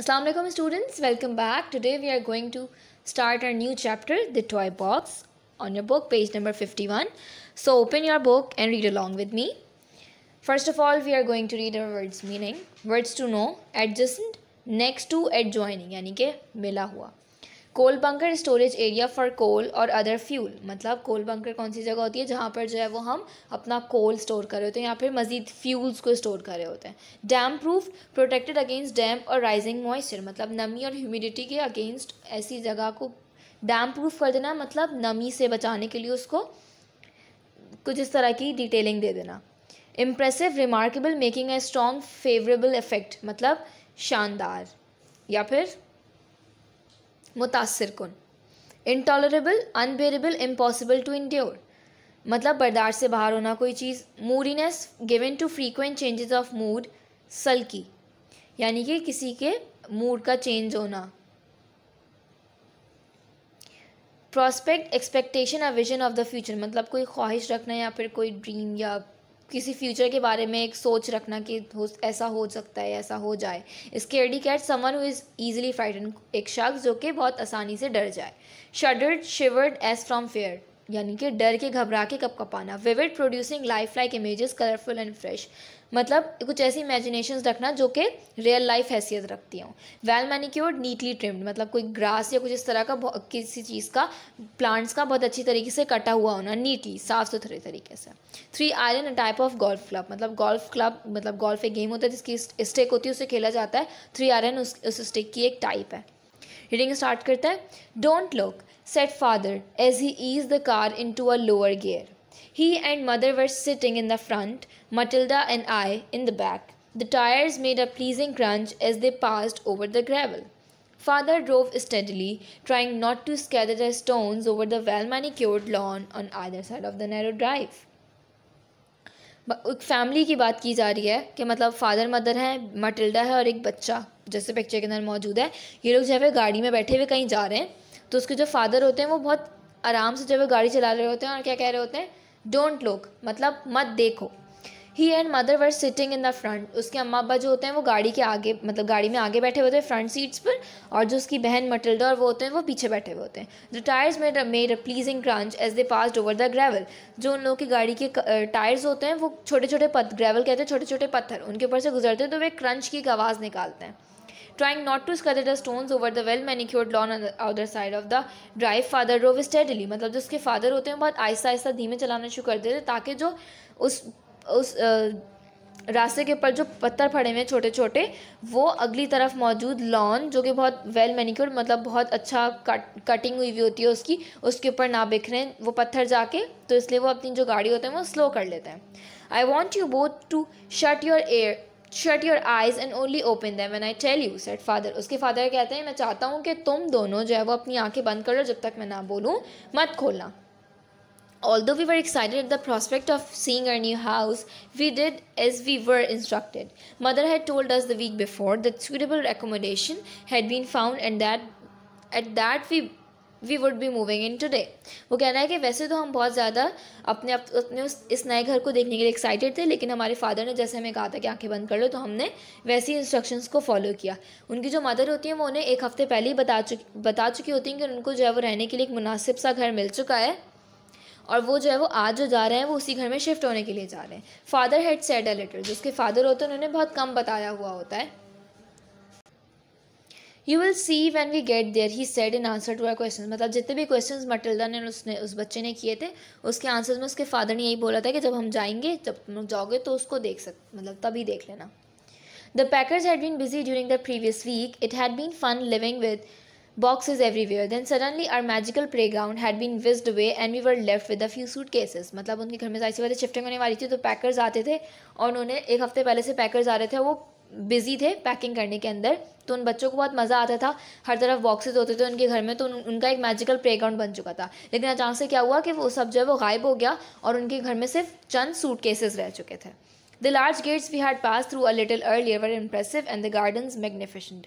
Assalamu alaikum students welcome back today we are going to start our new chapter the toy box on your book page number 51 so open your book and read along with me first of all we are going to read our words meaning words to know adjacent next to adjoining यानी कि मिला हुआ coal bunker storage area for coal और other fuel मतलब कोल bunker कौन सी जगह होती है जहाँ पर जो है वो हम अपना कोल स्टोर कर रहे होते हैं या फिर मजीद फ्यूल्स को स्टोर कर रहे होते हैं damp proof protected against damp और राइजिंग मॉइस्चर मतलब नमी और ह्यूमिडिटी के अगेंस्ट ऐसी जगह को डैम प्रूफ कर देना मतलब नमी से बचाने के लिए उसको कुछ इस तरह की डिटेलिंग दे देना impressive remarkable making a strong favourable effect मतलब शानदार या फिर मुतासर कन intolerable unbearable impossible to endure मतलब बर्दाश्त से बाहर होना कोई चीज़ moodiness given to frequent changes of mood sulky यानी कि किसी के मूड का चेंज होना प्रॉस्पेक्ट एक्सपेक्टेशन या विजन ऑफ द फ्यूचर मतलब कोई ख्वाहिश रखना या फिर कोई ड्रीम या किसी फ्यूचर के बारे में एक सोच रखना कि हो ऐसा हो सकता है ऐसा हो जाए एडी cat someone who is easily frighten एक शख्स जो कि बहुत आसानी से डर जाए shuddered shivered as from fear यानी कि डर के घबरा के कप कपाना vivid producing life like images colourful and fresh मतलब कुछ ऐसी इमेजिनेशंस रखना जो कि रियल लाइफ हैसियत रखती हूँ वेल मैनिक्योर्ड नीटली ट्रिम्ड मतलब कोई ग्रास या कुछ इस तरह का किसी चीज़ का प्लांट्स का बहुत अच्छी तरीके से कटा हुआ होना नीटली साफ सुथरे तरीके से three iron a type of golf club मतलब गोल्फ क्लब मतलब गोल्फ एक गेम होता है जिसकी स्टेक होती है उसे खेला जाता है थ्री आयरन उस, उस स्टेक की एक टाइप है रीडिंग स्टार्ट करता है don't look said father as he eased the car into a lower gear. He and mother were sitting in the front, Matilda and I in the back. The tires made a pleasing crunch as they passed over the gravel. Father drove steadily, trying not to scatter the stones over the well manicured lawn on either side of the narrow drive. एक family की बात की जा रही है कि मतलब father mother हैं मटिल्डा है और एक बच्चा जैसे पिक्चर के अंदर मौजूद है ये लोग जो है गाड़ी में बैठे हुए कहीं जा रहे हैं तो उसके जो फादर होते हैं वो बहुत आराम से जब वो गाड़ी चला रहे होते हैं और क्या कह रहे होते हैं डोंट लुक मतलब मत देखो he and mother were sitting in the front उसके अम्मा अब्बा जो होते हैं वो गाड़ी के आगे मतलब गाड़ी में आगे बैठे हुए होते हैं फ्रंट सीट्स पर और जो उसकी बहन मटिल्डा और वो होते हैं वो पीछे बैठे हुए होते हैं the tyres made made pleasing crunch as they pass over the gravel जो उन लोगों की गाड़ी के टायर्स होते हैं वो छोटे छोटे पत्थर ग्रेवल कहते हैं छोटे छोटे पत्थर उनके ऊपर से गुजरते हैं तो वे क्रंच की एक आवाज़ निकालते हैं trying not to scatter the stones over the well manicured lawn on the other side of the drive father drove steadily मतलब जो उसके फादर होते हैं बहुत आहिस्ता आहिस्ता धीमे चलाना शुरू कर देते ताकि जो उस उस रास्ते के ऊपर जो पत्थर पड़े हुए हैं छोटे छोटे वो अगली तरफ मौजूद लॉन जो कि बहुत वेल मैनिक्योर मतलब बहुत अच्छा कट कटिंग हुई हुई होती है उसकी उसके ऊपर ना बिखरे वो पत्थर जाके तो इसलिए वो अपनी जो गाड़ी होते हैं वो स्लो कर लेते हैं I want you both to shut your air shut your eyes and only open them an I tell you said father उसके फादर कहते हैं मैं चाहता हूँ कि तुम दोनों जो है वो अपनी आँखें बंद कर लो जब तक मैं ना बोलूँ मत खोलना although we were excited at the prospect of seeing our new house we did as we were instructed mother had told us the week before that suitable accommodation had been found and that at that we we would be moving in today वो कह रहा है कि वैसे तो हम बहुत ज़्यादा अपने अप, अपने उस इस नए घर को देखने के लिए एक्साइटेड थे लेकिन हमारे फादर ने जैसे हमें कहा था कि आंखें बंद कर लो तो हमने वैसी इंस्ट्रक्शंस को फॉलो किया उनकी जो मदर होती हैं वो उन्हें एक हफ्ते पहले ही बता चुकी बता चुकी होती हैं कि उनको जो है वो रहने के लिए एक मुनासिब सा घर मिल चुका है और वो जो है वो आज जो जा रहे हैं वो उसी घर में शिफ्ट होने के लिए जा रहे हैं father had said a letter जिसके फादर होते हैं उन्होंने बहुत कम बताया हुआ होता है you will see when we get there he said in answer to our question मतलब जितने भी क्वेश्चन मटिल्डा ने उसने उस बच्चे ने किए थे उसके आंसर्स में उसके फादर ने यही बोला था कि जब हम जाएंगे जब तुम लोग जाओगे तो उसको देख सक मतलब तभी देख लेना the packers had been busy during the previous week it had been fun living with them suddenly our magical playground had been whisked way and we were left with a few suitcases मतलब उनके घर में ऐसी वाले shifting होने वाली थी तो पैकर्स आते थे और उन्होंने एक हफ्ते पहले से पैकर्स आ रहे थे वो बिजी थे पैकिंग करने के अंदर तो उन बच्चों को बहुत मज़ा आता था हर तरफ बॉक्सेस होते थे उनके घर में तो उनका एक मैजिकल प्लेग्राउंड बन चुका था लेकिन अचानक से क्या हुआ कि वो सब जो है वो गायब हो गया और उनके घर में सिर्फ चंद सूट केसेस रह चुके थे the large gates we had pass through a little early were impressive and the garden magnificent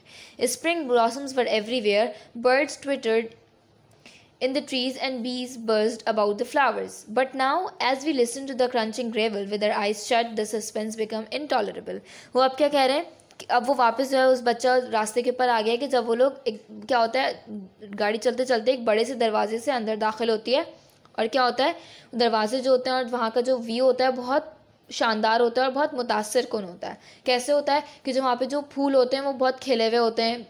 spring blossoms were everywhere birds twittered in the trees and bees buzzed about the flowers. But now, as we listen to the crunching gravel with our eyes shut, the suspense become intolerable. वो अब क्या कह रहे हैं अब वो वापस जो है उस बच्चा रास्ते के ऊपर आ गया कि जब वो लोग एक क्या होता है गाड़ी चलते चलते एक बड़े से दरवाजे से अंदर दाखिल होती है और क्या होता है दरवाजे जो होते हैं और वहाँ का जो व्यू होता है बहुत शानदार होता है और बहुत मुतासर कन होता है कैसे होता है कि जो वहाँ पे जो फूल होते हैं वो बहुत खिले हुए होते हैं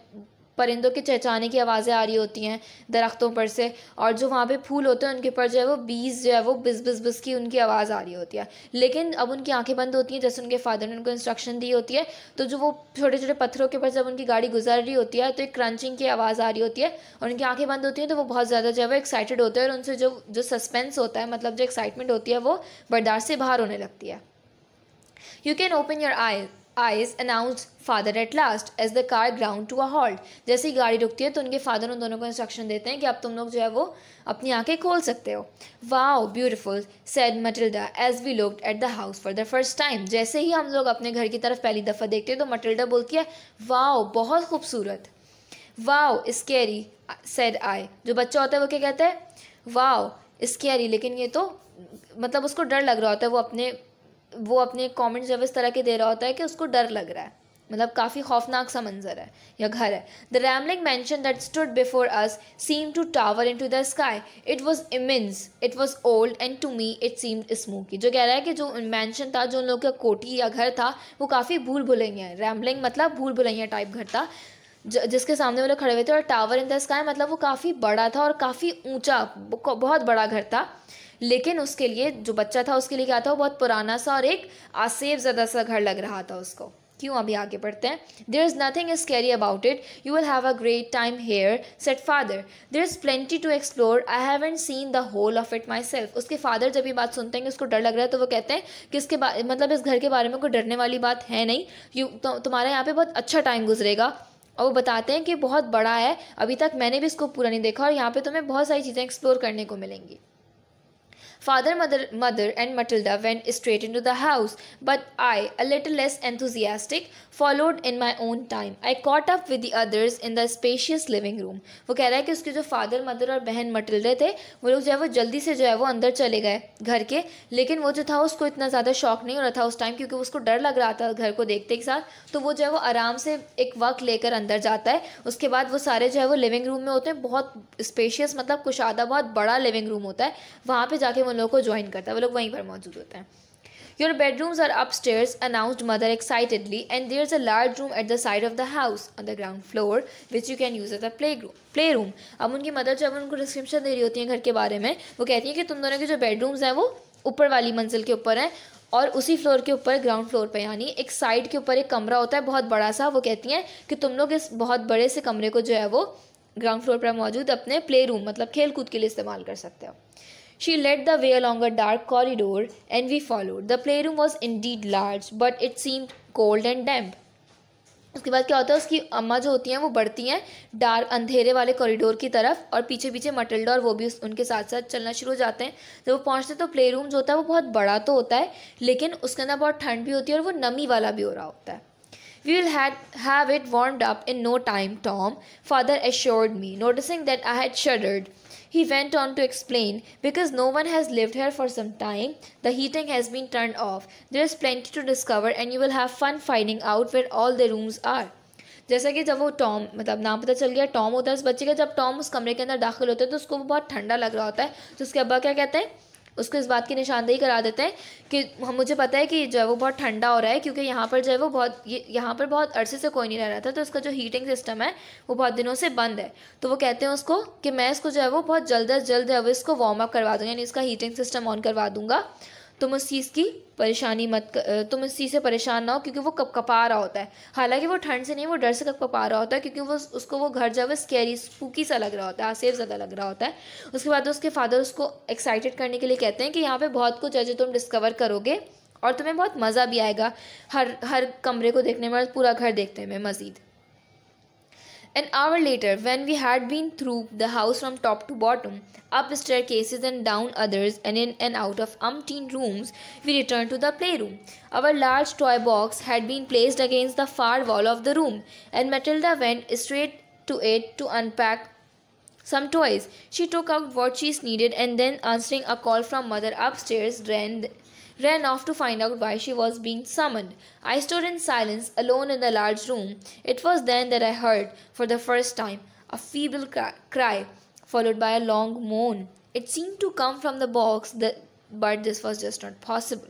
परिंदों के चहचाने की आवाज़ें आ रही होती हैं दरख्तों पर से और जो वहाँ पे फूल होते हैं उनके ऊपर जो है वो बीज जो है वो बिस बिस बिस की उनकी आवाज़ आ रही होती है लेकिन अब उनकी आंखें बंद होती हैं जैसे उनके फादर ने उनको इंस्ट्रक्शन दी होती है तो जो वो छोटे छोटे पत्थरों के ऊपर जब उनकी गाड़ी गुजर रही होती है तो एक क्रंचिंग की आवाज़ आ रही होती है और उनकी आँखें बंद होती हैं तो वो बहुत ज़्यादा जो है वो एक्साइटेड होते हैं और उनसे जो जो सस्पेंस होता है मतलब जो एक्साइटमेंट होती है वो बर्दाश्त से बाहर होने लगती है you can open your eye eyes announce father at last as the car ground to a halt जैसे ही गाड़ी रुकती है तो उनके फादर उन दोनों को इंस्ट्रक्शन देते हैं कि अब तुम लोग जो है वो अपनी आंखें खोल सकते हो wow beautiful said Matilda as we look at the house for the first time जैसे ही हम लोग अपने घर की तरफ पहली दफ़ा देखते हैं तो मटिल्डा बोलती है वाओ बहुत खूबसूरत वाओ स्केरी सेड आई जो बच्चा होता है वो क्या कहते हैं वाओ स्केरी लेकिन ये तो मतलब उसको डर लग रहा होता है वो अपने वो अपने कमेंट जब इस तरह के दे रहा होता है कि उसको डर लग रहा है मतलब काफ़ी खौफनाक सा मंजर है या घर है the rambling mansion that stood before us seem to tower into the sky it was immense it was old and to me it seem spooky जो कह रहा है कि जो मैंशन था जो उन लोगों का कोठी या घर था वो काफ़ी भूल भुलैया है रैमलिंग मतलब भूल भुलैया टाइप घर था जिसके सामने वो लोग खड़े हुए थे और टावर इन द स्काई मतलब वो काफ़ी बड़ा था और काफ़ी ऊँचा बहुत बड़ा घर था लेकिन उसके लिए जो बच्चा था उसके लिए क्या था वो बहुत पुराना सा और एक आसेब ज़्यादा सा घर लग रहा था उसको क्यों अभी आगे बढ़ते हैं there is nothing is carry about it you will have a great time here said father there is plenty to explore I have and seen the whole of it myself उसके father जब ये बात सुनते हैं कि उसको डर लग रहा है तो वो कहते हैं कि इसके बारे मतलब इस घर के बारे में कोई डरने वाली बात है नहीं यू तो, तुम्हारा यहाँ पे बहुत अच्छा टाइम गुजरेगा और वो बताते हैं कि बहुत बड़ा है अभी तक मैंने भी इसको पूरा नहीं देखा और यहाँ पे तुम्हें बहुत सारी चीज़ें एक्सप्लोर करने को मिलेंगी Father, mother, mother, and Matilda went straight into the house, but I, a little less enthusiastic, followed in my own time. I caught up with the others in the spacious living room. वो कह रहा है कि उसके जो father mother और बहन मटिल्डे थे वो लोग जो है वो जल्दी से जो है वो अंदर चले गए घर के लेकिन वो जो था उसको इतना ज़्यादा शौक नहीं हो रहा था उस टाइम क्योंकि उसको डर लग रहा था घर को देखते के साथ तो वो जो है वो आराम से एक वक्त लेकर अंदर जाता है उसके बाद वो सारे जो है वो लिविंग रूम में होते हैं बहुत स्पेशियस मतलब कुशादा बहुत बड़ा लिविंग रूम होता है वहाँ पर जाके वो उन लोगों को ज्वाइन करता है वो लोग वहीं पर मौजूद होते हैं your bedrooms are upstairs announced mother excitedly and there is a large room at the side of the house on the ground floor which you can use at the play playroom अब उनकी mother जब उनको description दे रही होती है घर के बारे में वो कहती हैं कि तुम दोनों के जो बेडरूम्स हैं वो ऊपर वाली मंजिल के ऊपर हैं और उसी फ्लोर के ऊपर ग्राउंड फ्लोर पर यानी एक साइड के ऊपर एक कमरा होता है बहुत बड़ा सा वो कहती हैं कि तुम लोग इस बहुत बड़े से कमरे को जो है वो ग्राउंड फ्लोर पर मौजूद अपने प्ले रूम मतलब खेल कूद के लिए इस्तेमाल कर सकते हो She led the way along a dark corridor, and we followed. The playroom was indeed large, but it seemed cold and damp. उसके बाद क्या होता है उसकी अम्मा जो होती हैं वो बढ़ती हैं डार्क अंधेरे वाले कॉरिडोर की तरफ और पीछे पीछे मटल्डा और वो भी उनके साथ साथ चलना शुरू हो जाते हैं जब वो पहुंचते तो प्ले रूम जो होता है वो बहुत बड़ा तो होता है लेकिन उसके अंदर बहुत ठंड भी होती है और वो नमी वाला भी हो रहा होता है we will have it warmed up in no time Tom father assured me noticing that I had shuddered He went on to explain because no one has lived here for some time, the heating has been turned off. There is plenty to discover and you will have fun finding out where all the rooms are. जैसा कि जब वो Tom मतलब नाम पता चल गया Tom होता है उस बच्चे का जब टॉम उस कमरे के अंदर दाखिल होता है तो उसको बहुत ठंडा लग रहा होता है तो उसके अब्बा क्या कहते हैं उसको इस बात की निशानदेही करा देते हैं कि हम मुझे पता है कि जो है वो बहुत ठंडा हो रहा है क्योंकि यहाँ पर जो है वो बहुत ये यहाँ पर बहुत अरसे से कोई नहीं रह रहा था तो इसका जो हीटिंग सिस्टम है वो बहुत दिनों से बंद है तो वो कहते हैं उसको कि मैं इसको जो है वो बहुत जल्द अज जल्द है वो इसको वार्म अप करवा दूँगा यानी इसका हीटिंग सिस्टम ऑन करवा दूँगा तुम उस चीज़ की परेशानी मत तुम इस चीज़ से परेशान ना हो क्योंकि वो कप कपा रहा होता है हालांकि वो ठंड से नहीं वो डर से कप कपा रहा होता है क्योंकि वो उसको वो घर जब स्केरी स्पूकी सा लग रहा होता है आसेफ ज़्यादा लग रहा होता है उसके बाद उसके फादर उसको एक्साइटेड करने के लिए कहते हैं कि यहाँ पर बहुत कुछ है जो तुम डिस्कवर करोगे और तुम्हें बहुत मज़ा भी आएगा हर हर कमरे को देखने में पूरा घर देखते में मज़ीद An hour later, when we had been through the house from top to bottom, up staircases and down others, and in and out of umpteen rooms, we returned to the playroom. Our large toy box had been placed against the far wall of the room, and Matilda went straight to it to unpack some toys. She took out what she needed and then, answering a call from mother upstairs, ran ran off to find out why she was being summoned. I stood in silence, alone in the large room. It was then that I heard, for the first time, a feeble cry, followed by a long moan. It seemed to come from the box, that, but this was just not possible.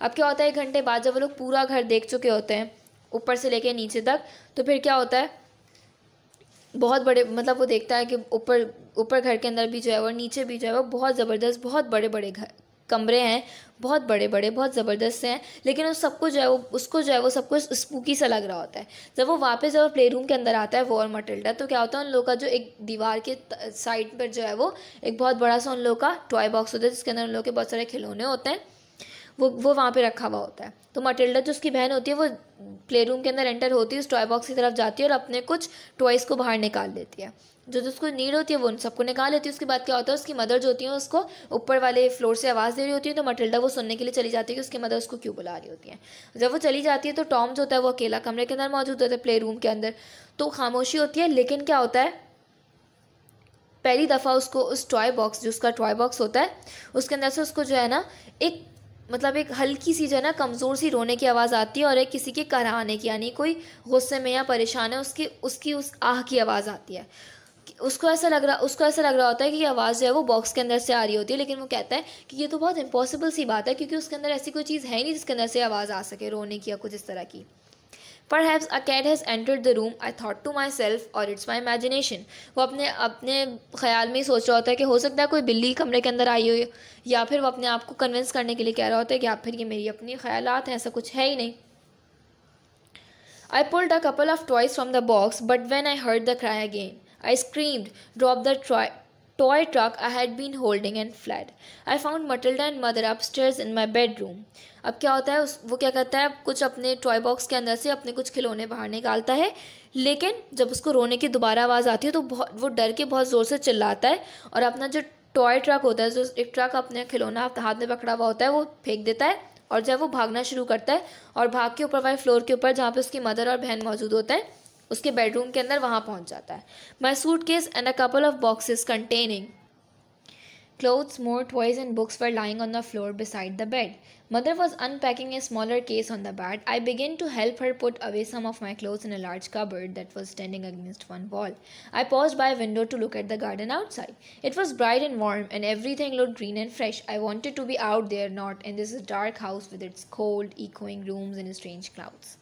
अब क्या होता है एक घंटे बाद जब वो लोग पूरा घर देख चुके होते हैं ऊपर से लेके नीचे तक तो फिर क्या होता है बहुत बड़े मतलब वो देखता है कि ऊपर ऊपर घर के अंदर भी जो है और नीचे भी जो है वो बहुत ज़बरदस्त बहुत बड़े बड़े घर कमरे हैं बहुत बड़े बड़े बहुत ज़बरदस्त हैं लेकिन उस सबको जो है वो उसको जो है वो सबको स्पूकी सा लग रहा होता है जब वो वापस जब प्ले रूम के अंदर आता है वो और मटिल्डा तो क्या होता है उन लोगों का जो एक दीवार के साइड पर जो है वो एक बहुत बड़ा सा उन लोगों का टॉय बॉक्स होता है जिसके अंदर उन लोगों के बहुत सारे खिलौने होते हैं वो वो वहाँ पर रखा हुआ होता है तो मटिल्डा जो उसकी बहन होती है वो प्ले रूम के अंदर एंटर होती है उस टॉय बॉक्स की तरफ जाती है और अपने कुछ टॉयज़ को बाहर निकाल लेती है जो जिसको नीड होती है वो उन सबको निकाल लेती है उसके बाद क्या होता है उसकी मदर जो होती है उसको ऊपर वाले फ्लोर से आवाज़ दे रही होती है तो मटिल्डा वो सुनने के लिए चली जाती है कि उसकी मदर उसको क्यों बुला रही होती है जब वो चली जाती है तो टॉम जो होता है वो अकेला कमरे के अंदर मौजूद होता है प्ले रूम के अंदर तो खामोशी होती है लेकिन क्या होता है पहली दफ़ा उसको उस टॉय बॉक्स जो उसका टॉय बॉक्स होता है उसके अंदर से उसको जो है ना एक मतलब एक हल्की सी जो है ना कमज़ोर सी रोने की आवाज़ आती है और एक किसी के कराने की यानी कोई गुस्से में या परेशान है उसकी उसकी उस आह की आवाज़ आती है उसको ऐसा लग रहा उसको ऐसा लग रहा होता है कि आवाज़ जो है वो बॉक्स के अंदर से आ रही होती है लेकिन वो कहता है कि ये तो बहुत इम्पॉसिबल सी बात है क्योंकि उसके अंदर ऐसी कोई चीज़ है नहीं जिसके अंदर से आवाज़ आ सके रोने की या कुछ इस तरह की perhaps a cat has entered the room I thought to myself और इट्स माई इमेजिनेशन वो अपने अपने ख्याल में ही सोच रहा होता है कि हो सकता है कोई बिल्ली कमरे के अंदर आई हो या फिर वो अपने आप को कन्विंस करने के लिए कह रहा होता है कि या फिर ये मेरी अपनी ख्याल हैं ऐसा कुछ है ही नहीं I pulled a couple of toys from the box but when I heard the cry again I screamed, dropped the toy, toy truck I had been holding and fled. I found Matilda and mother upstairs in my bedroom. अब क्या होता है उस वो क्या करता है कुछ अपने टॉय बॉक्स के अंदर से अपने कुछ खिलौने बाहर निकालता है लेकिन जब उसको रोने की दोबारा आवाज़ आती है तो बहुत वो डर के बहुत ज़ोर से चिल्लाता है और अपना जो टॉय ट्रक होता है जो एक ट्रक अपने खिलौना हाथ में पकड़ा हुआ होता है वो फेंक देता है और जब वो भागना शुरू करता है और भाग के ऊपर वाले फ्लोर के ऊपर जहाँ पे उसकी मदर और बहन मौजूद होता है उसके बेडरूम के अंदर वहाँ पहुँच जाता है my suitcase and a couple of boxes Clothes, more toys, and books were lying on the floor beside the bed. Mother was unpacking a smaller case on the bed. I began to help her put away some of my clothes in a large cupboard that was standing against one wall. I paused by a window to look at the garden outside. It was bright and warm, and everything looked green and fresh. I wanted to be out there, not in this dark house with its cold, echoing rooms and strange clouds,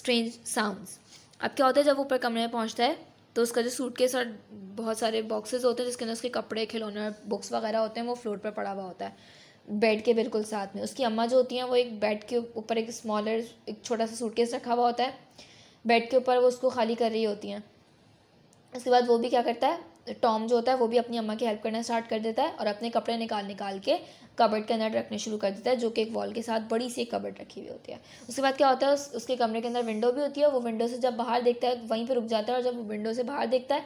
strange sounds. अब क्या होता है जब ऊपर कमरे में पहुँचता है तो उसका जो सूट के साथ बहुत सारे बॉक्सेस होते हैं जिसके अंदर उसके कपड़े खिलौने और बुक्स वगैरह होते हैं वो फ्लोर पर पड़ा हुआ होता है बेड के बिल्कुल साथ में उसकी अम्मा जो होती हैं वो एक बेड के ऊपर एक स्मॉलर एक छोटा सा सूटकेस रखा हुआ होता है बेड के ऊपर वो उसको खाली कर रही होती हैं उसके बाद वो भी क्या करता है टॉम जो होता है वो भी अपनी अम्मा की हेल्प करना स्टार्ट कर देता है और अपने कपड़े निकाल निकाल के कबर्ड के अंदर रखने शुरू कर देता है जो कि एक वॉल के साथ बड़ी सी एक कबर्ड रखी हुई होती है उसके बाद क्या होता है उस, उसके कमरे के अंदर विंडो भी होती है वो विंडो से जब बाहर देखता है वहीं पर रुक जाता है और जब वो विंडो से बाहर देखता है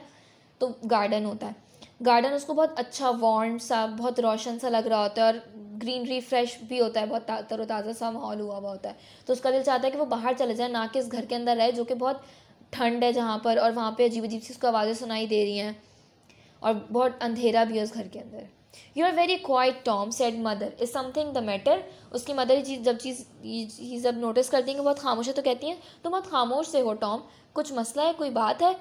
तो गार्डन होता है गार्डन उसको बहुत अच्छा वार्म सा बहुत रोशन सा लग रहा होता है और ग्रीनरी फ्रेश भी होता है बहुत तरोताज़ा सा माहौल हुआ हुआ होता है तो उसका दिल चाहता है कि वो बाहर चले जाए ना कि इस घर के अंदर रहे जो कि बहुत ठंड है जहाँ पर और वहाँ पे अजीब अजीब सी उसको आवाज़ें सुनाई दे रही हैं और बहुत अंधेरा भी है उस घर के अंदर you are very quiet Tom said mother is something the matter उसकी मदर जी जब चीज़ ही जब नोटिस करती हैं कि बहुत खामोश है तो कहती हैं तुम बहुत खामोश से हो टॉम कुछ मसला है कोई बात है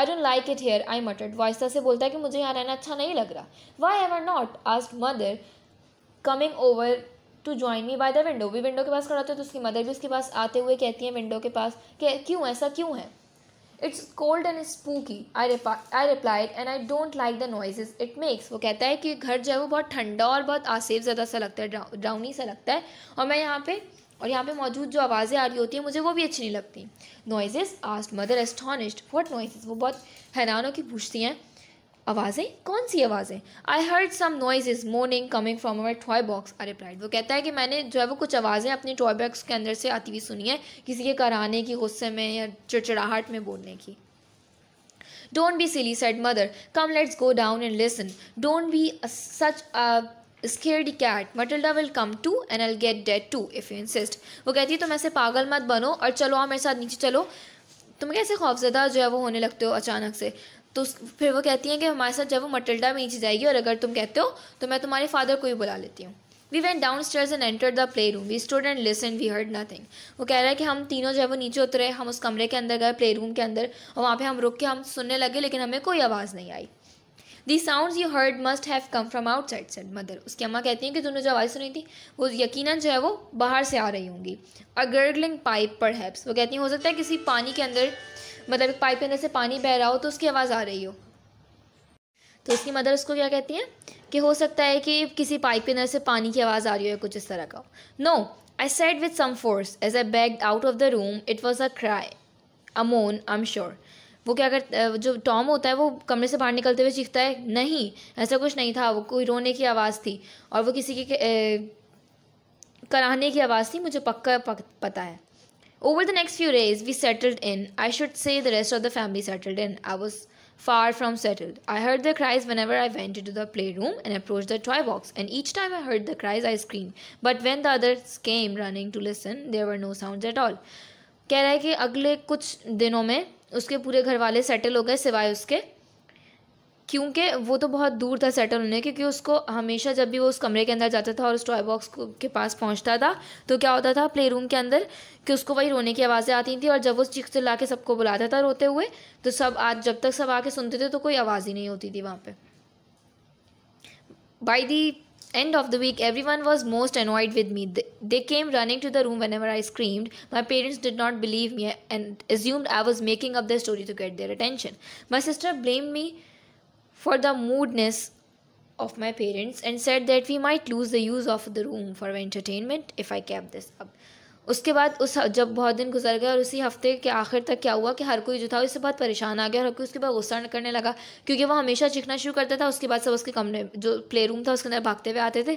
I don't like it here I muttered वॉइसा से बोलता है कि मुझे यहाँ रहना अच्छा नहीं लग रहा why ever not asked mother coming over to join me by the window भी विंडो के पास खड़ा होता है तो उसकी मदर भी उसके पास आते हुए कहती है विंडो के पास कि क्यों ऐसा क्यों है it's cold and spooky I I replied and I don't like the noises it makes वो कहता है कि घर जो है वो बहुत ठंडा और बहुत आसेफ ज़्यादा सा लगता है ड्राउनी सा लगता है और मैं यहाँ पे और यहाँ पे मौजूद जो आवाज़ें आ रही होती हैं मुझे वो भी अच्छी नहीं लगती noises asked mother astonished what noises वो बहुत हैरानों की पूछती हैं आवाज़ें कौन सी आवाज़ें I heard some noise is moaning coming from our toy box I replied वो कहता है कि मैंने जो है वो कुछ आवाज़ें अपनी टॉय बॉक्स के अंदर से आती हुई सुनी है किसी के कराने की गुस्से में या चिड़चिड़ाहट में बोलने की don't be silly said mother come let's go down and listen don't be such scared cat Matilda will come too and I get dad too if you insist वो कहती है तुम ऐसे पागल मत बनो और चलो आओ मेरे साथ नीचे चलो तुम कैसे खौफजदा जो है वो होने लगते हो अचानक से तो फिर वो कहती हैं कि हमारे साथ जब वो मटिल्डा में नीचे जाएगी और अगर तुम कहते हो तो मैं तुम्हारे फादर को ही बुला लेती हूँ we went downstairs and enter the playroom we stood and listen we heard nothing वो कह रहा है कि हम तीनों जब वो नीचे उतरे हम उस कमरे के अंदर गए प्ले रूम के अंदर और वहाँ पर हम रुक के हम सुनने लगे लेकिन हमें कोई आवाज़ नहीं आई the sound you heard must have come out outside said mother उसकी अम्मा कहती हैं कि तुमने जो आवाज़ सुनी थी वो यकीन जो है वो बाहर से आ रही होंगी a gurgling pipe perhaps वो कहती हैं हो सकता है किसी पानी के अंदर मतलब एक पाइप के अंदर से पानी बह रहा हो तो उसकी आवाज़ आ रही हो तो उसकी मदर उसको क्या कहती है कि हो सकता है कि किसी पाइप के अंदर से पानी की आवाज़ आ रही हो या कुछ इस तरह का no I said with some force as I backed out of the room it was a cry a moan I am sure वो क्या कर जो टॉम होता है वो कमरे से बाहर निकलते हुए चीखता है नहीं ऐसा कुछ नहीं था वो कोई रोने की आवाज़ थी और वो किसी की कराहने की आवाज़ थी मुझे पक्का पक, पता है Over the next few days, we settled in. I should say the rest of the family settled in. I was far from settled. I heard their cries whenever I went into the playroom and approached the toy box, and each time I heard the cries, I screamed. But when the others came running to listen, there were no sounds at all. कह रहा है कि अगले कुछ दिनों में उसके पूरे घर वाले सेटल हो गए सिवाय उसके क्योंकि वो तो बहुत दूर था सेटल होने क्योंकि उसको हमेशा जब भी वो उस कमरे के अंदर जाता था और उस टॉय बॉक्स के पास पहुंचता था तो क्या होता था प्ले रूम के अंदर कि उसको वही रोने की आवाज़ें आती थी और जब वो चीख चिल्ला के सबको बुलाता था रोते हुए तो सब आज जब तक सब आके सुनते थे तो कोई आवाज़ ही नहीं होती थी वहाँ पर by the end of the week everyone was most annoyed with me they came running to the room whenever i screamed my parents did not believe me and assumed i was making up their story to get their attention my sister blamed me for the moodness of my parents and said that we might lose the use of the room for entertainment if I kept this up. उसके बाद उस जब बहुत दिन गुजर गया और उसी हफ्ते के आखिर तक क्या हुआ कि हर कोई जो था उससे बहुत परेशान आ गया और हर कोई उसके बाद गुस्सा करने लगा क्योंकि वो हमेशा चिखना शुरू करता था उसके बाद सब उसके कमरे जो प्ले रूम था उसके अंदर भागते हुए आते थे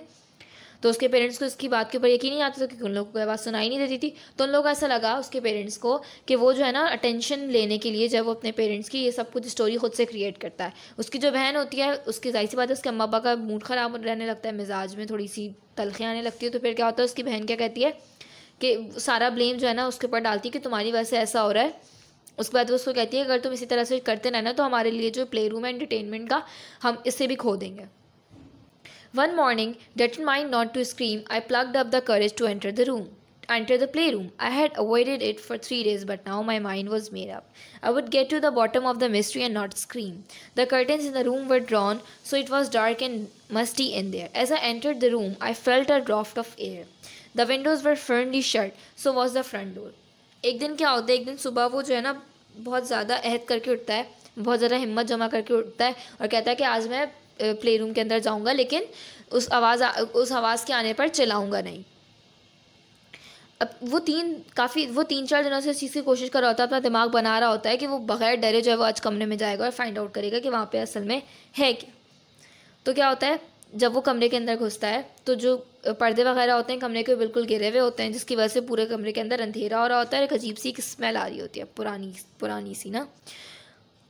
तो उसके पेरेंट्स को इसकी बात के ऊपर यकीन नहीं आता था क्योंकि उन लोगों को आवाज सुनाई नहीं देती थी तो उन लोगों को ऐसा लगा उसके पेरेंट्स को कि वो जो है ना अटेंशन लेने के लिए जब वो अपने पेरेंट्स की ये सब कुछ स्टोरी खुद से क्रिएट करता है उसकी जो बहन होती है उसकी जाहिर सी बात है उसके अम्मा का मूड ख़राब रहने लगता है मिजाज में थोड़ी सी तलखियाँ आने लगती है तो फिर क्या होता है उसकी बहन क्या कहती है कि सारा ब्लेम जो है ना उसके ऊपर डालती है कि तुम्हारी वजह से ऐसा हो रहा है उसके बाद वो उसको कहती है अगर तुम इसी तरह से करते रहना तो हमारे लिए जो प्ले रूम है एंटरटेनमेंट का हम इससे भी खो देंगे One morning, determined not to scream, I plucked up the courage to enter the room enter the playroom. I had avoided it for three days, but now my mind was made up. I would get to the bottom of the mystery and not scream. The curtains in the room were drawn, so it was dark and musty in there. As I entered the room, I felt a draft of air. The windows were firmly shut, so was the front door. एक दिन क्या होता है एक दिन सुबह वो जो है ना बहुत ज़्यादा अहद करके उठता है बहुत ज़्यादा हिम्मत जमा करके उठता है और कहता है कि आज मैं प्ले रूम के अंदर जाऊँगा लेकिन उस आवाज़ उस आवाज़ के आने पर चलाऊंगा नहीं अब वो तीन काफ़ी वो तीन चार दिनों से इस चीज़ की कोशिश कर रहा होता है अपना दिमाग बना रहा होता है कि वो बगैर डरे जो है वो आज कमरे में जाएगा और फाइंड आउट करेगा कि वहाँ पर असल में है क्या तो क्या होता है जब वो कमरे के अंदर घुसता है तो जो पर्दे वगैरह होते हैं कमरे के बिल्कुल गिरे हुए होते हैं जिसकी वजह से पूरे कमरे के अंदर अंधेरा हो रहा होता है और एक अजीब सी एक स्मेल आ रही होती है पुरानी पुरानी सी ना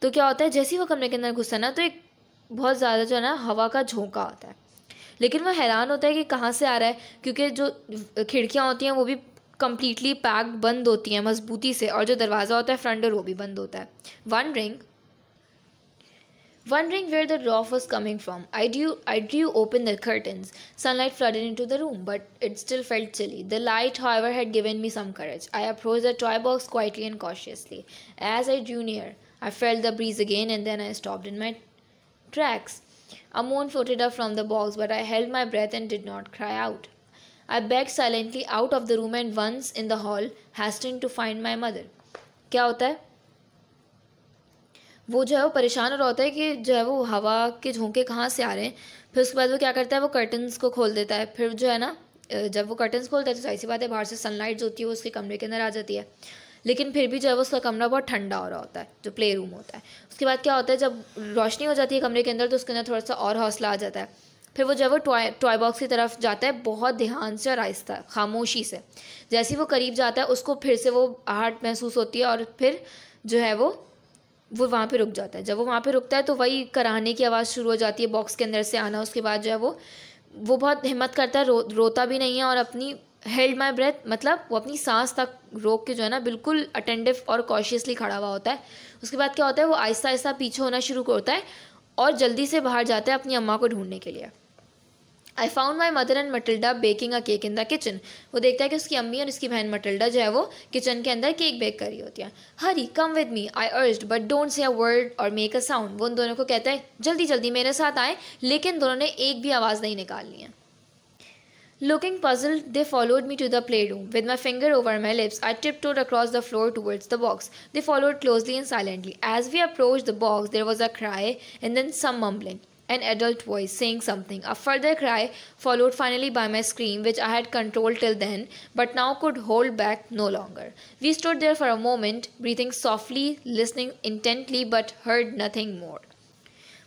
तो क्या होता है जैसे ही वो कमरे के अंदर घुसता है ना तो एक बहुत ज़्यादा जो है ना हवा का झोंका आता है लेकिन वह हैरान होता है कि कहाँ से आ रहा है क्योंकि जो खिड़कियाँ होती हैं वो भी कम्प्लीटली पैक्ड बंद होती हैं मजबूती से और जो दरवाज़ा होता है फ्रंट डोर वो भी बंद होता है wondering Wondering where the rough was coming from, I drew, I drew open the curtains. Sunlight flooded into the room, but it still felt chilly. The light, however, had given me some courage. I approached the toy box quietly and cautiously. As I drew near, I felt the breeze again and then I stopped in my tracks. A moan floated up from the box, but I held my breath and did not cry out. I begged silently out of the room and once in the hall, hastened to find my mother. क्या होता है वो जो है वो परेशान हो रहा होता है कि जो है वो हवा के झोंके कहाँ से आ रहे हैं फिर उसके बाद वो क्या करता है वो कर्टन्स को खोल देता है फिर जो है ना जब वो कर्टन्स खोलता है तो ऐसी बात है बाहर से सनलाइट जो होती है वो उसके कमरे के अंदर आ जाती है लेकिन फिर भी जो है उसका कमरा बहुत ठंडा हो रहा होता है जो प्ले रूम होता है उसके बाद क्या होता है जब रोशनी हो जाती है कमरे के अंदर तो उसके अंदर थोड़ा सा और हौसला आ जाता है फिर वो जब वो टॉय टॉय बॉक्स की तरफ जाता है बहुत ध्यान से और आहिस्ता खामोशी से जैसे ही वो करीब जाता है उसको फिर से वो आहट महसूस होती है और फिर जो है वो वो वहाँ पे रुक जाता है जब वो वहाँ पे रुकता है तो वही कराने की आवाज़ शुरू हो जाती है बॉक्स के अंदर से आना उसके बाद जो है वो वो बहुत हिम्मत करता है रो रोता भी नहीं है और अपनी हेल्ड माई ब्रेथ मतलब वो अपनी सांस तक रोक के जो है ना बिल्कुल अटेंटिव और कॉशियसली खड़ा हुआ होता है उसके बाद क्या होता है वो आहिस्ता आहिस्ता पीछे होना शुरू करता है और जल्दी से बाहर जाता है अपनी अम्मा को ढूंढने के लिए I found my mother and Matilda baking a cake in the kitchen वो देखता है कि उसकी अम्मी और उसकी बहन मटिल्डा जो है वो किचन के अंदर केक बेक कर रही होती है हरी कम विद मी आई अर्ज but don't say a word or make a sound वो उन दोनों को कहता है जल्दी जल्दी मेरे साथ आए लेकिन दोनों ने एक भी आवाज़ नहीं निकालनी है Looking puzzled, they followed me to the playroom. With my finger over my lips, I tiptoed across the floor towards the box. They followed closely and silently. As we approached the box, there was a cry and then some mumbling. An adult voice saying something. A further cry, followed finally by my scream, which I had controlled till then, but now could hold back no longer. We stood there for a moment, breathing softly, listening intently, but heard nothing more.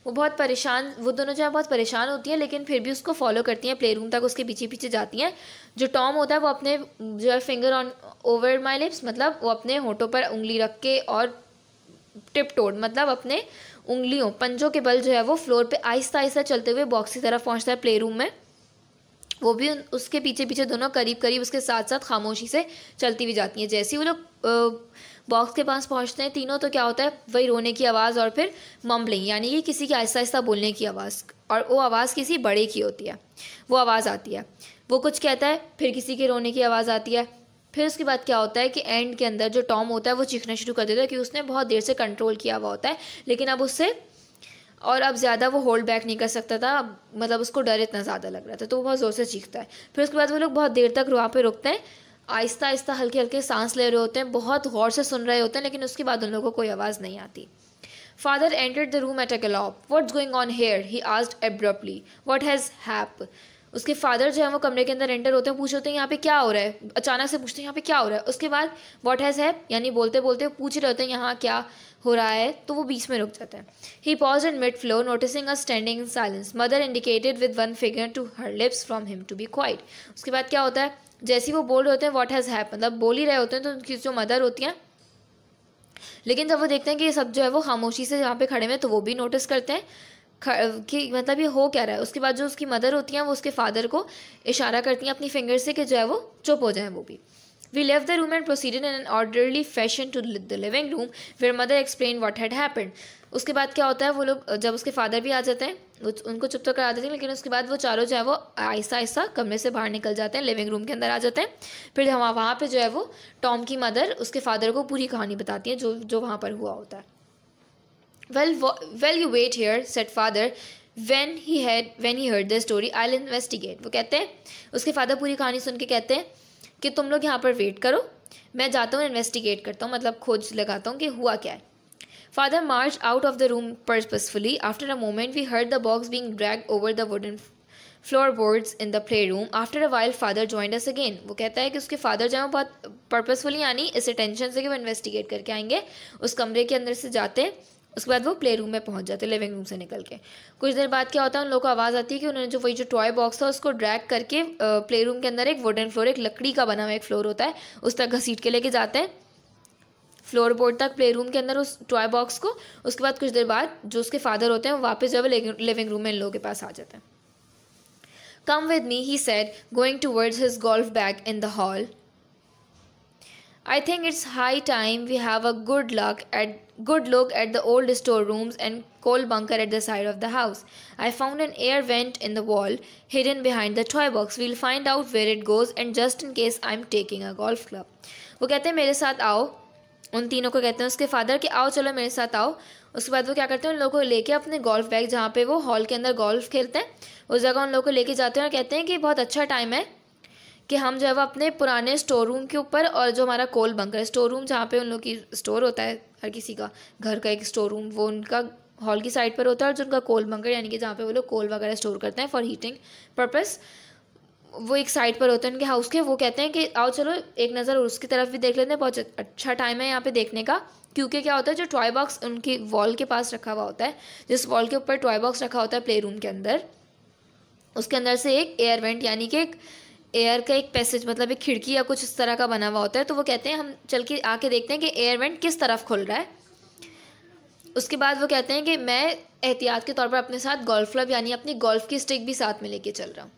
वो बहुत परेशान वो दोनों जो है बहुत परेशान होती हैं लेकिन फिर भी उसको फॉलो करती हैं प्ले रूम तक उसके पीछे पीछे जाती हैं जो टॉम होता है वो अपने जो है finger on over my lips मतलब वो अपने होठों पर उंगली रख के और टिप टोड मतलब अपने उंगलियों पंजों के बल जो है वो फ्लोर पे आहिस्ता आहिस्ता चलते हुए बॉक्स की तरफ पहुंचता है प्ले रूम में वो भी उसके पीछे पीछे दोनों करीब करीब उसके साथ साथ खामोशी से चलती हुई जाती हैं जैसे ही वो लोग बॉक्स के पास पहुँचते हैं तीनों तो क्या होता है वही रोने की आवाज़ और फिर मम्बलिंग यानी कि किसी की आहिस्ता आहिस्ता बोलने की आवाज़ और वो आवाज़ किसी बड़े की होती है वो आवाज़ आती है वो कुछ कहता है फिर किसी के रोने की आवाज़ आती है फिर उसके बाद क्या होता है कि एंड के अंदर जो टॉम होता है वो चीखना शुरू कर देता है कि उसने बहुत देर से कंट्रोल किया हुआ होता है लेकिन अब उससे और अब ज़्यादा वो होल्ड बैक नहीं कर सकता था मतलब उसको डर इतना ज़्यादा लग रहा था तो वो बहुत ज़ोर से चीखता है फिर उसके बाद वो लोग बहुत देर तक वहाँ पर रुकते हैं आहिस्ता आहिस्ता हल्के हल्के सांस ले रहे होते हैं बहुत गौर से सुन रहे होते हैं लेकिन उसके बाद उन लोगों को कोई आवाज़ नहीं आती father entered the room at a gallop what's going on here he asked abruptly what has happen उसके फादर जो है वो कमरे के अंदर एंटर होते हैं पूछ होते हैं यहाँ पे क्या हो रहा है अचानक से पूछते हैं यहाँ पे क्या हो रहा है उसके बाद वॉट हैज़ हैप यानी बोलते बोलते पूछ रहे होते हैं यहाँ क्या हो रहा है तो वो बीच में रुक जाता है he pause and mid flow noticing a standing in silence mother indicated with one finger to her lips from him to be quiet उसके बाद क्या होता है जैसे ही वो बोल रहे होते हैं वॉट हैज़ हैप मतलब बोल ही रहे होते हैं तो उनकी जो मदर होती हैं लेकिन जब वो देखते हैं कि ये सब जो है वो खामोशी से जहाँ पे खड़े हुए तो वो भी नोटिस करते हैं कि मतलब ये हो क्या रहा है उसके बाद जो उसकी मदर होती हैं वो उसके फादर को इशारा करती हैं अपनी फिंगर से कि जो है वो चुप हो जाए वो भी we leave the room and proceeded in an orderly fashion to the living room where mother explain what had happen उसके बाद क्या होता है वो लोग जब उसके फादर भी आ जाते हैं उनको चुप तो करा देते हैं लेकिन उसके बाद वो चारों जो है वो आहिस्ता आहिस्ता कमरे से बाहर निकल जाते हैं लिविंग रूम के अंदर आ जाते हैं फिर हम वहाँ पर जो है वो टॉम की मदर उसके फादर को पूरी कहानी बताती है जो जो वहाँ पर हुआ होता है well well you wait here said father when he had when he heard the story I investigate वो कहते हैं उसके फादर पूरी कहानी सुन के कहते हैं कि तुम लोग यहाँ पर वेट करो मैं जाता हूँ इन्वेस्टिगेट करता हूँ मतलब खोज लगाता हूँ कि हुआ क्या है Father marched out of the room purposefully. After a moment, we heard the box being dragged over the wooden floorboards in the playroom after a father father us again. Again वो कहता है कि उसके father जो है बहुत purposefully यानी इस टेंशन से कि वो इन्वेस्टिगेट करके आएंगे उस कमरे के अंदर से जाते उसके बाद वो प्ले रूम में पहुंच जाते लिविंग रूम से निकल के कुछ देर बाद क्या होता है उन लोगों को आवाज़ आती है कि उन्होंने जो वही जो टॉय बॉक्स था उसको ड्रैग करके प्ले रूम के अंदर एक वुडन फ्लोर एक लकड़ी का बना हुआ एक फ्लोर होता है उस तक घसीट के लेके जाते हैं फ्लोर बोर्ड तक प्ले रूम के अंदर उस टॉय बॉक्स को उसके बाद कुछ देर बाद जो उसके फादर होते हैं वो वापस जो है लिविंग रूम में इन लोगों के पास आ जाते हैं come with me he said going towards his golf bag in the hall I think it's high time we have a good luck at good look at the old store rooms and coal bunker at the side of the house I found an air vent in the wall hidden behind the toy box we'll find out where it goes and just in case I am taking a golf club वो कहते हैं मेरे साथ आओ उन तीनों को कहते हैं उसके फादर कि आओ चलो मेरे साथ आओ उसके बाद वो क्या करते हैं उन लोगों को लेके अपने गोल्फ बैग जहाँ पे वो हॉल के अंदर गोल्फ खेलते हैं उस जगह उन लोगों को लेके जाते हैं और कहते हैं कि बहुत अच्छा टाइम है कि हम जो है वो अपने पुराने स्टोर रूम के ऊपर और जो हमारा कोल बंकर स्टोर रूम जहाँ पे उन लोग की स्टोर होता है हर किसी का घर का एक स्टोर रूम वो उनका हॉल की साइड पर होता है और जो उनका कोल बंकर यानी कि जहाँ पे वो लोग कोल वगैरह स्टोर करते हैं फॉर हीटिंग पर्पज़ वो एक साइड पर होते हैं उनके हाउस के वो कहते हैं कि आओ चलो एक नज़र उसकी तरफ भी देख लेते हैं बहुत अच्छा टाइम है यहाँ पे देखने का क्योंकि क्या होता है जो टॉय बॉक्स उनकी वॉल के पास रखा हुआ होता है जिस वॉल के ऊपर टॉय बॉक्स रखा होता है प्ले रूम के अंदर उसके अंदर से एक एयर वेंट यानी कि एक एयर का एक पैसेज मतलब एक खिड़की या कुछ इस तरह का बना हुआ होता है तो वो कहते हैं हम चल के आके देखते हैं कि एयर वेंट किस तरफ खुल रहा है उसके बाद वो कहते हैं कि मैं एहतियात के तौर पर अपने साथ गोल्फ क्लब यानी अपनी गोल्फ की स्टिक भी साथ में लेके चल रहा हूँ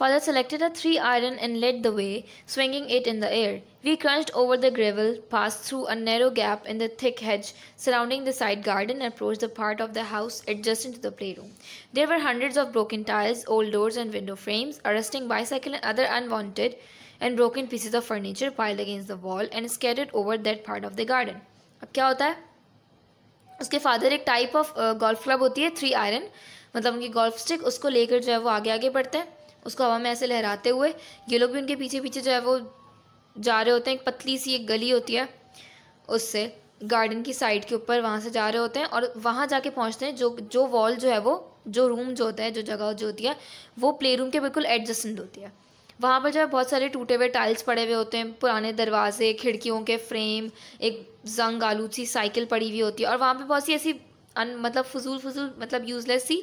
Father selected a three iron and led the way, swinging it in the air. We crunched over the gravel, passed through a narrow gap in the thick hedge surrounding the side garden, and approached the part of the house adjacent to the playroom. There were hundreds of broken tiles, old doors, and window frames, a rusting bicycle, and other unwanted and broken pieces of furniture piled against the wall and scattered over that part of the garden. अब क्या होता है उसके father एक type of golf club होती है three iron मतलब उनकी गोल्फ स्टिक उसको लेकर जो है वो आगे आगे बढ़ते हैं उसको हवा में ऐसे लहराते हुए ये लोग भी उनके पीछे पीछे जो है वो जा रहे होते हैं एक पतली सी एक गली होती है उससे गार्डन की साइड के ऊपर वहाँ से जा रहे होते हैं और वहाँ जाके पहुँचते हैं जो जो वॉल जो है वो जो रूम जो होता है जो जगह जो होती है वो प्ले रूम के बिल्कुल एडजस्टेंट होती है वहाँ पर जो है बहुत सारे टूटे हुए टाइल्स पड़े हुए होते हैं पुराने दरवाजे खिड़कियों के फ्रेम एक जंग आलू सी साइकिल पड़ी हुई होती है और वहाँ पर बहुत सी ऐसी अन मतलब फजूल फजूल मतलब यूज़लेस सी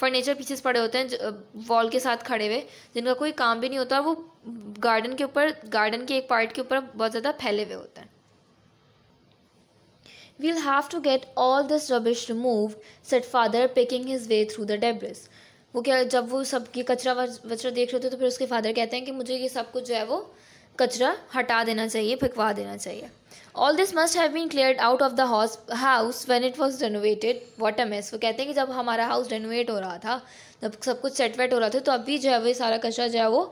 फर्नीचर पीसेस पड़े होते हैं वॉल के साथ खड़े हुए जिनका कोई काम भी नहीं होता वो गार्डन के ऊपर गार्डन के एक पार्ट के ऊपर बहुत ज़्यादा फैले हुए होते हैं we'll have to get all this rubbish remove said father picking his way through the debris वो क्या जब वो सबकी कचरा वचरा देख रहे होते तो फिर उसके फादर कहते हैं कि मुझे ये सब कुछ जो है वो कचरा हटा देना चाहिए फेंकवा देना चाहिए all this must have been clear out of the house house when it was renovated what mess वो कहते हैं कि जब हमारा हाउस रेनोवेट हो रहा था जब सब कुछ सेट वेट हो रहा था तो अभी जो है वो सारा कचरा जो है वो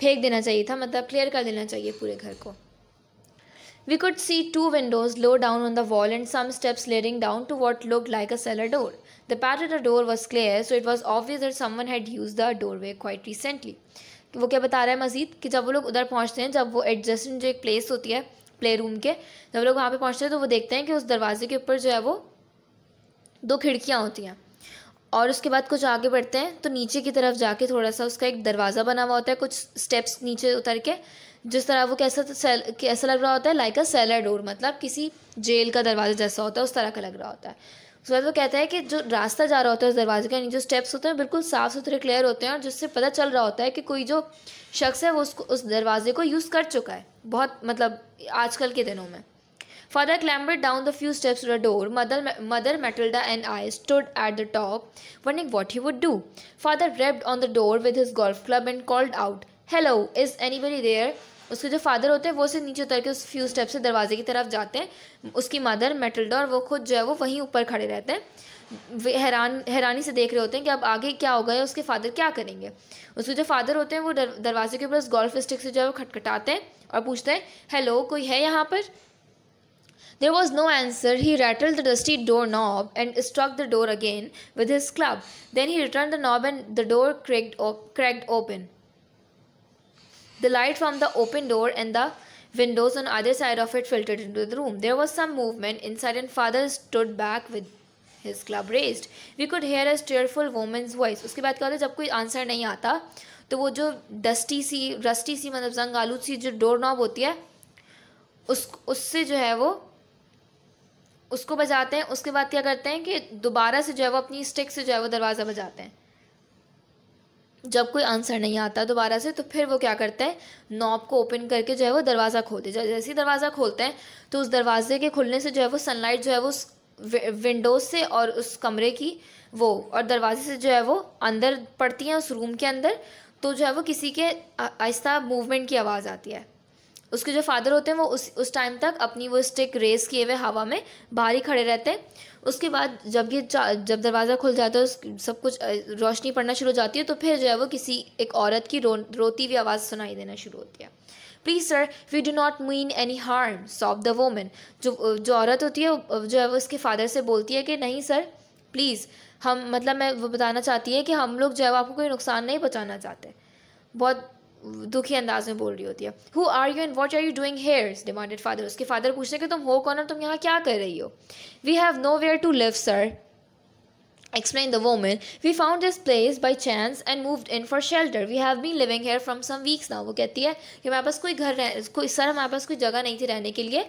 फेंक देना चाहिए था मतलब क्लियर कर देना चाहिए पूरे घर को we could see two windows low down on the wall and some steps leading down to what look like a cellar door the path the door was clear so it was obvious that someone had use the doorway quite recently वो क्या बता रहा है मजीद कि जब वो लोग उधर पहुँचते हैं जब वो एडजस्टिंग जो एक प्लेस होती है प्ले रूम के जब लोग वहाँ पर पहुँचते हैं तो वो देखते हैं कि उस दरवाजे के ऊपर जो है वो दो खिड़कियाँ होती हैं और उसके बाद कुछ आगे बढ़ते हैं तो नीचे की तरफ जाके थोड़ा सा उसका एक दरवाज़ा बना हुआ होता है कुछ स्टेप्स नीचे उतर के जिस तरह वो कैसा कैसा लग रहा होता है लाइक अ सेलर डोर मतलब किसी जेल का दरवाज़ा जैसा होता है उस तरह का लग रहा होता है उसके बाद वो कहता है कि जो रास्ता जा रहा होता है उस दरवाजे के जो स्टेप्स होते हैं बिल्कुल साफ सुथरे क्लियर होते हैं और जिससे पता चल रहा होता है कि कोई जो शख्स है वो उसको उस दरवाजे को यूज़ कर चुका है बहुत मतलब आजकल के दिनों में father clambered down the few steps to the door mother mother Matilda and I stood at the top वनिंग what he would do father rapped on the door with his golf club and called out hello is any there उसके जो father होते हैं वो से नीचे उतर के उस फ्यू स्टेप से दरवाजे की तरफ जाते हैं उसकी मदर मेटल्डा और वो खुद जो है वो वहीं ऊपर खड़े रहते हैं वे हैरान हैरानी से देख रहे होते हैं कि अब आगे क्या होगा या उसके फादर क्या करेंगे उसके जो फादर होते हैं वो दरवाजे के ऊपर उस गोल्फ स्टिक से जो है वो खटखटाते हैं और पूछते हैं हेलो कोई है यहाँ पर there was no answer he rattle the dusty door knob and struck the door again with his club then he return the knob and the door cracked open The light from the open door and the windows on either side of it filtered into the room. There was some movement inside, and father stood back with his club raised. We could hear a tearful woman's voice. उसके बाद क्या होता है जब कोई answer नहीं आता तो वो जो डस्टी सी रस्टी सी मतलब जंग आलू सी जो डोर नॉब होती है उस उससे जो है वो उसको बजाते हैं उसके बाद क्या करते हैं कि दोबारा से जो है वो अपनी स्टिक से जो है वो दरवाज़ा बजाते हैं जब कोई आंसर नहीं आता दोबारा से तो फिर वो क्या करते हैं नॉब को ओपन करके जो है वो दरवाज़ा खोलते हैं जैसे ही दरवाज़ा खोलते हैं तो उस दरवाजे के खुलने से जो है वो सनलाइट जो है वो उस विंडोज से और उस कमरे की वो और दरवाजे से जो है वो अंदर पड़ती हैं उस रूम के अंदर तो जो है वो किसी के आहिस्ता मूवमेंट की आवाज़ आती है उसके जो फादर होते हैं वो उस उस टाइम तक अपनी वो स्टिक रेस किए हुए हवा में बाहर ही खड़े रहते हैं उसके बाद जब ये जब दरवाज़ा खुल जाता है सब कुछ रोशनी पड़ना शुरू हो जाती है तो फिर जो है वो किसी एक औरत की रो रोती हुई आवाज़ सुनाई देना शुरू होती है please sir we do not mean any harm sob the women जो जो औरत होती है जो है वो उसके फादर से बोलती है कि नहीं सर प्लीज़ हम मतलब मैं वो बताना चाहती है कि हम लोग जो है वो आपको कोई नुकसान नहीं पहुँचाना चाहते बहुत दुखी अंदाज में बोल रही होती है who are you and what are you doing here demanded father उसके फादर पूछते कि तुम हो कौन और तुम यहाँ क्या कर रही हो we have nowhere to live sir explain the woman we found this place by chance and move in for shelter we have been living here from some weeks ना वो कहती है कि हमारे पास कोई घर रह कोई सर हमारे पास कोई जगह नहीं थी रहने के लिए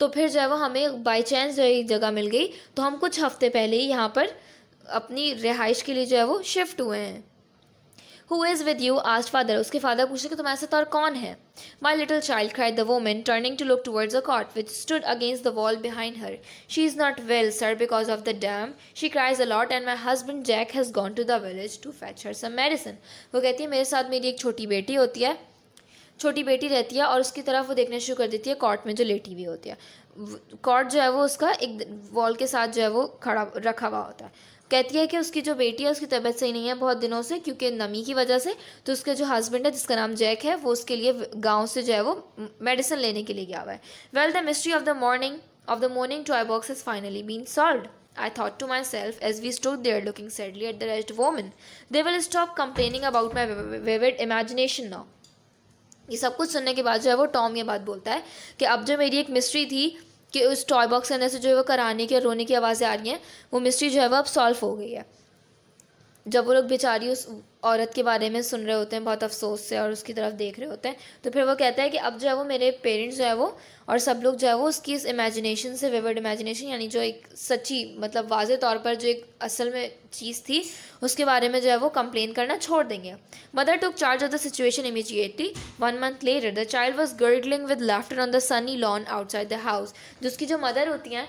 तो फिर जो है वो हमें बाई चांस जो है जगह मिल गई तो हम कुछ हफ्ते पहले ही यहाँ पर अपनी रिहाइश के लिए जो है वो शिफ्ट हुए हैं who is with you asked father उसके फादर पूछे कि तुम्हारे साथ और कौन है my little child cried the woman turning to look towards a cot which stood against the wall behind her she is not well sir because of the damp she cries a lot and my husband Jack has gone to the village to fetch her some medicine वो कहती है मेरे साथ मेरी एक छोटी बेटी होती है छोटी बेटी रहती है और उसकी तरफ वो देखना शुरू कर देती है कॉट में जो लेटी हुई होती है कॉट जो है वो उसका एक वॉल के साथ जो है वो खड़ा रखा हुआ होता है कहती है कि उसकी जो बेटी है उसकी तबीयत सही नहीं है बहुत दिनों से क्योंकि नमी की वजह से तो उसके जो हस्बैंड है जिसका नाम जैक है वो उसके लिए गांव से जो है वो मेडिसिन लेने के लिए गया हुआ है well the mystery of the morning of the morning toy box is finally been solve I thought to myself as we stood they looking sadly at the rest woman they will stop complaining about my wayward imagination now ये सब कुछ सुनने के बाद जो है वो Tom ये बात बोलता है कि अब जो मेरी एक मिस्ट्री थी कि उस टॉय बॉक्स के अंदर से जो है वो कराने की और रोने की आवाज़ें आ रही हैं वो मिस्ट्री जो है वो अब सॉल्व हो गई है जब वो लोग बेचारी उस औरत के बारे में सुन रहे होते हैं बहुत अफसोस से और उसकी तरफ देख रहे होते हैं तो फिर वो कहता है कि अब जो है वो मेरे पेरेंट्स जो है वो और सब लोग जो है वो उसकी इस इमेजिनेशन से विवर्ड इमेजिनेशन यानी जो एक सच्ची मतलब वाज तौर पर जो एक असल में चीज़ थी उसके बारे में जो है वो कंप्लेन करना छोड़ देंगे mother took charge of the situation immediately one month later the child was gurgling with laughter on the sunny lawn outside the house जिसकी जो मदर होती हैं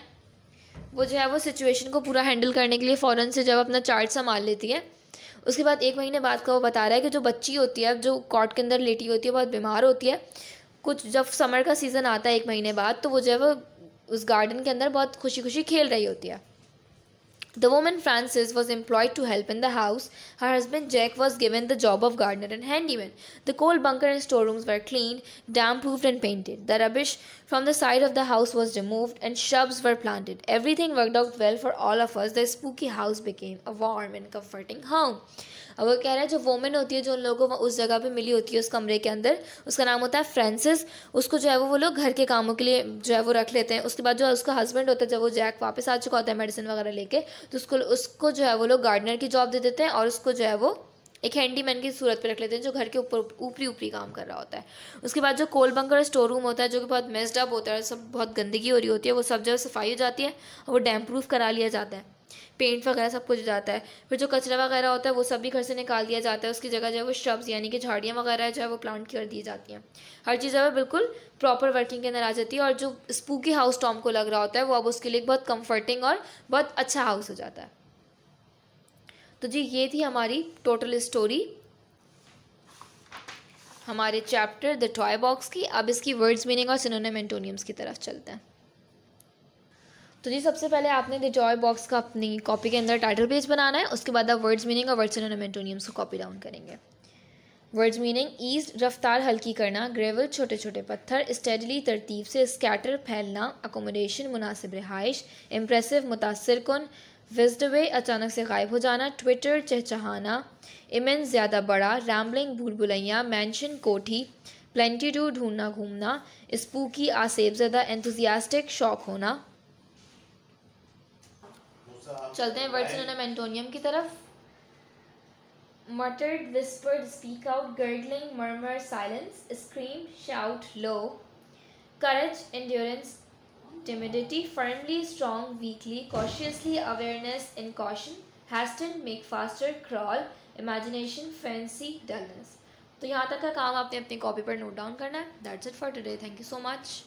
वो जो है वो सिचुएशन को पूरा हैंडल करने के लिए फ़ौरन से जब अपना चार्ट संभाल लेती है उसके बाद एक महीने बाद का वो बता रहा है कि जो बच्ची होती है जो कॉट के अंदर लेटी होती है बहुत बीमार होती है कुछ जब समर का सीज़न आता है एक महीने बाद तो वो जो है वो उस गार्डन के अंदर बहुत खुशी खुशी खेल रही होती है The woman Frances was employed to help in the house. Her husband Jack was given the job of gardener and handyman. The coal bunker and storerooms were cleaned, damp-proofed and painted. The rubbish from the side of the house was removed and shrubs were planted. Everything worked out well for all of us. The spooky house became a warm and comforting home. अब वो कह रहा है जो women होती है जो उन लोगों को उस जगह पर मिली होती है उस कमरे के अंदर उसका नाम होता है फ्रेंसिस उसको जो है वो वो लोग घर के कामों के लिए जो है वो रख लेते हैं उसके बाद जो उसका हस्बैंड होता है जब वो जैक वापस आ चुका होता है मेडिसिन वगैरह लेके तो उसको उसको जो है वो लोग गार्डनर की जॉब दे देते हैं और उसको जो है वो एक हैंडीमैन की सूरत पर रख लेते हैं जो घर के ऊपर ऊपरी ऊपरी काम कर रहा होता है उसके बाद जो कोल बंकर स्टोर रूम होता है जो कि बहुत मेस्डअप होता है सब बहुत गंदगी हो रही होती है वो सब जगह सफाई हो जाती है और वो डैम प्रूफ करा लिया जाता है पेंट वगैरह सब कुछ जाता है फिर जो कचरा वगैरह होता है वो सब भी घर से निकाल दिया जाता है उसकी जगह जो है वो श्रब्स यानी कि झाड़ियाँ वगैरह जो है वो प्लांट कर दी जाती हैं हर चीज़ अब बिल्कुल प्रॉपर वर्किंग के अंदर आ जाती है और जो स्पूकी हाउस टॉम को लग रहा होता है वो अब उसके लिए बहुत कम्फर्टिंग और बहुत अच्छा हाउस हो जाता है तो जी ये थी हमारी टोटल स्टोरी हमारे चैप्टर द टॉय बॉक्स की अब इसकी वर्ड्स मीनिंग और सिनोनेम एंटोनियम्स की तरफ चलते हैं तो जी सबसे पहले आपने द जॉय बॉक्स का अपनी कॉपी के अंदर टाइटल पेज बनाना है उसके बाद आप वर्ड्स मीनिंग और वर्ड्स एंड एंटोनियम्स को कॉपी डाउन करेंगे वर्ड्स मीनिंग ईज रफ्तार हल्की करना ग्रेवल छोटे छोटे पत्थर स्टेडली तरतीब से स्कैटर फैलना अकोमोडेशन मुनासिब रिहाइश इम्प्रेसिव मुतासर कन विजडवे अचानक से गायब हो जाना ट्विटर चहचहाना इमेन ज़्यादा बड़ा रैम्बलिंग भूल भुलैया मैंशन कोठी प्लेंटी डू ढूंढना घूमना स्पूकी आसेब ज्यादा एंथुजियास्टिक शौक होना चलते हैं वर्ड सिनोनिम एंटोनियम की तरफ muttered whispered speak out girdling murmur silence scream shout low courage endurance timidity firmly strong weakly cautiously awareness incaution hasten make faster crawl imagination fancy dullness तो यहाँ तक का काम आपने अपनी कॉपी पर नोट डाउन करना है that's it for today thank you so much